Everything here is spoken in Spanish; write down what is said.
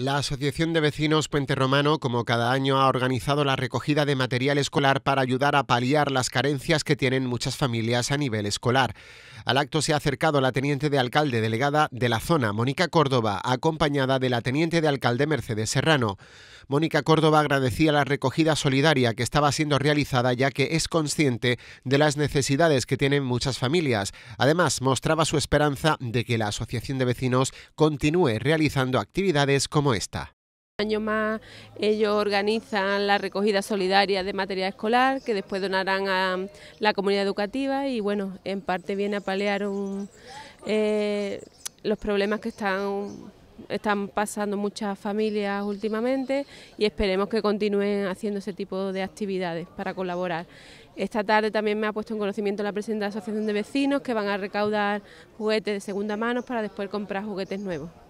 La Asociación de Vecinos Puente Romano, como cada año, ha organizado la recogida de material escolar para ayudar a paliar las carencias que tienen muchas familias a nivel escolar. Al acto se ha acercado la teniente de alcalde delegada de la zona, Mónica Córdoba, acompañada de la teniente de alcalde Mercedes Serrano. Mónica Córdoba agradecía la recogida solidaria que estaba siendo realizada ya que es consciente de las necesidades que tienen muchas familias. Además, mostraba su esperanza de que la Asociación de Vecinos continúe realizando actividades como esta año más ellos organizan la recogida solidaria de material escolar que después donarán a la comunidad educativa y bueno, en parte viene a paliar eh, los problemas que están, están pasando muchas familias últimamente y esperemos que continúen haciendo ese tipo de actividades para colaborar. Esta tarde también me ha puesto en conocimiento la presidenta de la Asociación de Vecinos que van a recaudar juguetes de segunda mano para después comprar juguetes nuevos.